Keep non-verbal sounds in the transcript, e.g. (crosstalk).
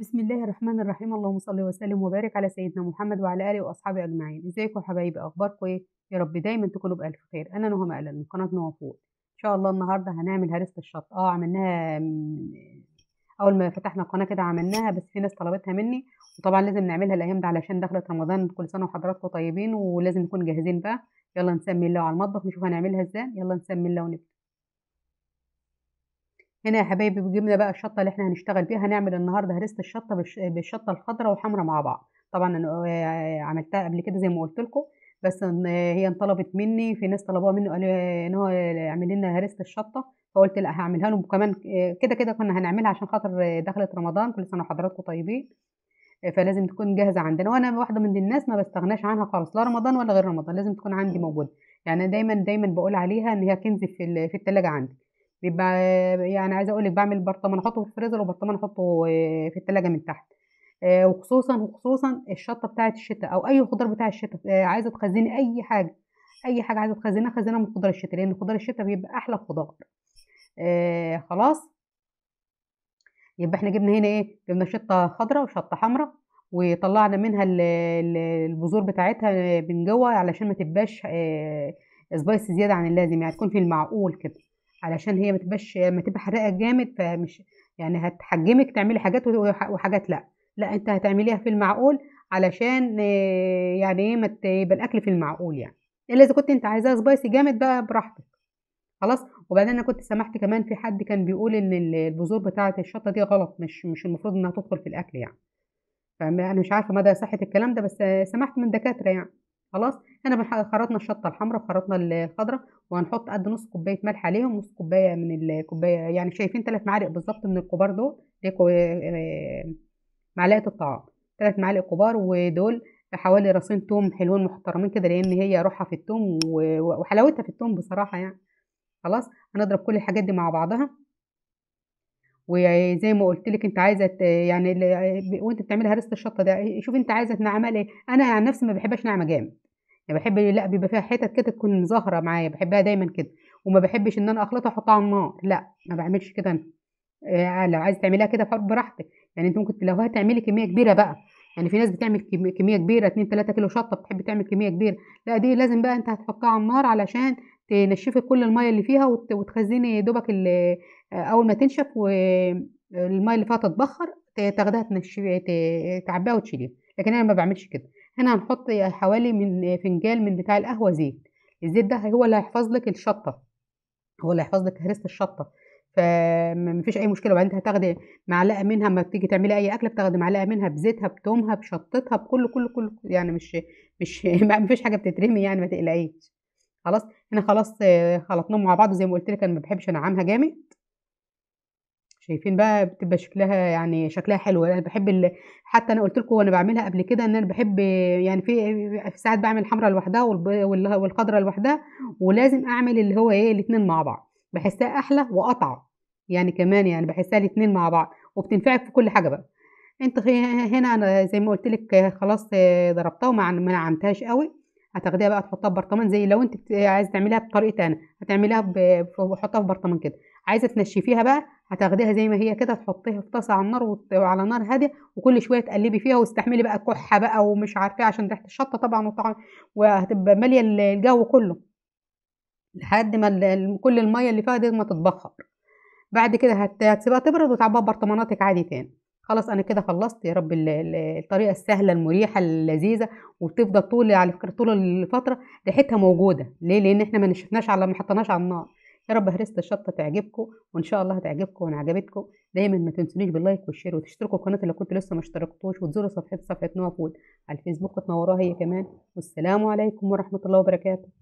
بسم الله الرحمن الرحيم اللهم صل وسلم وبارك على سيدنا محمد وعلى اله واصحابه اجمعين ازيكم يا حبايبي اخباركم ايه يا رب دايما تكونوا بالف خير انا نهى مقلل من قناه نهى فوق ان شاء الله النهارده هنعمل هرسه الشط اه عملناها اول ما فتحنا القناه كده عملناها بس في ناس طلبتها مني وطبعا لازم نعملها الايام ده علشان دخلت رمضان كل سنه وحضراتكم طيبين ولازم نكون جاهزين بقى يلا نسمي الله على المطبخ نشوف هنعملها ازاي يلا نسمي الله ونبدا هنا يا حبايبي بجبنا بقى الشطه اللي احنا هنشتغل بيها هنعمل النهارده هرسه الشطه بالشطه الخضراء والحمراء مع بعض طبعا انا آه، آه، عملتها قبل كده زي ما قلت لكم بس آه، هي انطلبت مني في ناس طلبوها مني قالوا ان هو اعمل لنا هرسه الشطه فقلت لا هعملها لهم وكمان كده كده كنا هنعملها عشان خاطر دخلت رمضان كل سنه وحضراتكم طيبين فلازم تكون جاهزه عندنا وانا واحده من الناس ما بستغناش عنها خالص لا رمضان ولا غير رمضان لازم تكون عندي موجوده يعني دايما دايما بقول عليها ان هي كنز في في الثلاجه عندي بيبقى يعني عايزه اقول لك بعمل برطمان احطه في الفريزر وبرطمان احطه آه، في التلاجة من تحت آه، وخصوصا وخصوصا الشطه بتاعه الشتاء او اي خضار بتاع الشتاء آه، عايزه تخزني اي حاجه اي حاجه عايزه تخزنها خزنها من خضار الشتاء لان خضار الشتاء بيبقى احلى خضار خلاص يبقى احنا جبنا هنا ايه جبنا شطه خضراء وشطه حمراء وطلعنا منها البذور بتاعتها من جوه علشان ما تبقاش سبايس زياده عن اللازم يعني تكون في المعقول كده علشان هي ما تبقاش ما تبقى حرقه جامد فمش يعني هتحجمك تعملي حاجات وحاجات لا لا انت هتعمليها في المعقول علشان يعني ايه ما يبقى الاكل في المعقول يعني الا اذا كنت انت عايزاها سبايسي جامد بقى براحتك خلاص وبعدين انا كنت سمحت كمان في حد كان بيقول ان البذور بتاعه الشطه دي غلط مش مش المفروض انها تدخل في الاكل يعني فانا مش عارفه مدى صحه الكلام ده بس سمحت من دكاتره يعني خلاص هنا خرطنا الشطه الحمراء وخرطنا الخضراء وهنحط قد نص كوبايه ملح عليهم نص كوبايه من الكوبايه يعني شايفين ثلاث معالق بالظبط من الكبار دول آه، معلقه الطعام ثلاث معالق كبار ودول حوالي راسين توم حلوين محترمين كده لان هي روحها في التوم وحلاوتها في التوم بصراحه يعني خلاص هنضرب كل الحاجات دي مع بعضها وزي ما قلت لك انت عايزه يعني وانت بتعملي هرسه الشطه ده شوف انت عايزه ناعمه ليه انا عن نفسي ما بحبش ناعمه جامد يعني بحب لا بيبقى فيها حتت كده تكون ظاهره معايا بحبها دايما كده وما بحبش ان انا اخلطها احطها على النار لا ما بعملش كده انا آه لو عايزه تعمليها كده فرق براحتك يعني انت ممكن لو هتعملي كميه كبيره بقى يعني في ناس بتعمل كميه كبيره 2 3 كيلو شطه بتحب تعمل كميه كبيره لا دي لازم بقى انت هتحطها على النار علشان تنشفي كل الميه اللي فيها وتخزني دوبك اول ما تنشف والميه اللي فيها تتبخر تاخدها تنشفي تعبيها وتشيليها لكن انا ما بعملش كده هنا هنحط حوالي من فنجان من بتاع القهوه زيت الزيت ده هو اللي هيحفظ لك الشطه هو اللي هيحفظ لك هرسه الشطه فمفيش اي مشكله وبعدين هتاخدي معلقه منها ما بتيجي تعملي اي اكله بتاخدي معلقه منها بزيتها بتومها بشطتها بكل كل كل يعني مش مش (laughs) مفيش حاجه بتترمي يعني ما تقلقيش خلاص هنا خلاص آه، خلطناهم مع بعض زي ما قلت لك انا ما بحبش انعمها جامد شايفين بقى بتبقى شكلها يعني شكلها حلو انا بحب ال... حتى انا قلت لكم وانا بعملها قبل كده ان انا بحب يعني في في ساعات بعمل الحمراء لوحدها والخضراء لوحدها ولازم اعمل اللي هو ايه الاثنين مع بعض بحسها احلى واقطع يعني كمان يعني بحسها الاثنين مع بعض وبتنفعك في كل حاجه بقى انت هنا انا زي ما قلت لك خلاص آه، ضربتها وما نعمتهاش قوي هتاخديها بقى تحطها في برطمان زي لو انت عايزه تعمليها بطريقه ثانيه هتعمليها وحطها في برطمان كده عايزه تنشفيها بقى هتاخديها زي ما هي كده تحطيها في طاسه على النار وعلى نار هاديه وكل شويه تقلبي فيها واستحملي بقى كحه بقى ومش عارفه عشان ريحه الشطه طبعا وطعم وهتبقى ماليه الجو كله لحد ما كل الميه اللي فيها دي ما تتبخر بعد كده هتسيبها تبرد وتعبيها برطماناتك عادي تاني خلاص انا كده خلصت يا رب الطريقه السهله المريحه اللذيذه وبتفضل طول على فكره طول الفتره ريحتها موجوده ليه لان احنا ما نشفناش على ما حطيناش على النار يا رب هرسة الشطة تعجبكم وإن شاء الله هتعجبكم وإن عجبتكم دايما ما تنسونيش باللايك والشير وتشتركوا في القناة اللي كنت لسه ما اشتركتوش وتزوروا صفحه صفحة نوى فود على الفيسبوك وتنوروها هي كمان والسلام عليكم ورحمة الله وبركاته